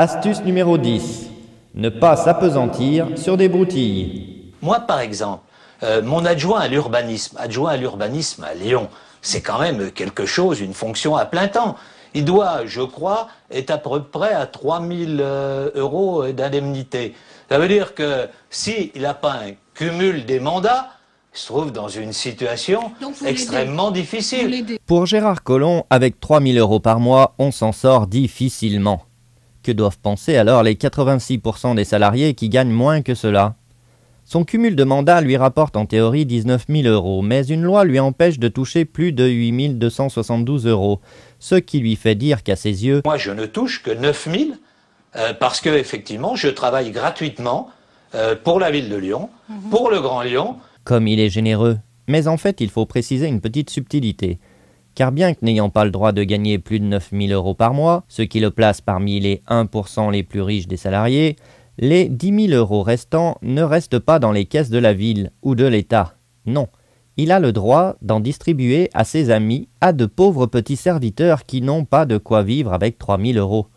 Astuce numéro 10. Ne pas s'apesantir sur des broutilles. Moi, par exemple, euh, mon adjoint à l'urbanisme, adjoint à l'urbanisme à Lyon, c'est quand même quelque chose, une fonction à plein temps. Il doit, je crois, être à peu près à 3000 000 euh, euros d'indemnité. Ça veut dire que s'il n'a pas un cumul des mandats, il se trouve dans une situation extrêmement difficile. Pour Gérard Collomb, avec 3000 euros par mois, on s'en sort difficilement. Que doivent penser alors les 86% des salariés qui gagnent moins que cela Son cumul de mandats lui rapporte en théorie 19 000 euros, mais une loi lui empêche de toucher plus de 8 272 euros, ce qui lui fait dire qu'à ses yeux... Moi je ne touche que 9 000 euh, parce que effectivement je travaille gratuitement euh, pour la ville de Lyon, mhm. pour le Grand Lyon. Comme il est généreux. Mais en fait il faut préciser une petite subtilité car bien que n'ayant pas le droit de gagner plus de 000 euros par mois, ce qui le place parmi les 1% les plus riches des salariés, les 10 000 euros restants ne restent pas dans les caisses de la ville ou de l'État. Non, il a le droit d'en distribuer à ses amis, à de pauvres petits serviteurs qui n'ont pas de quoi vivre avec 3 000 euros.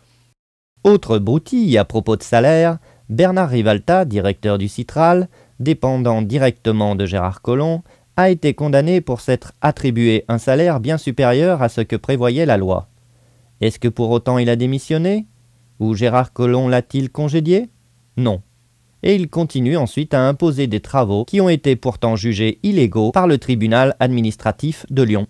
Autre broutille à propos de salaire, Bernard Rivalta, directeur du Citral, dépendant directement de Gérard Collomb, a été condamné pour s'être attribué un salaire bien supérieur à ce que prévoyait la loi. Est-ce que pour autant il a démissionné Ou Gérard Collomb l'a-t-il congédié Non. Et il continue ensuite à imposer des travaux qui ont été pourtant jugés illégaux par le tribunal administratif de Lyon.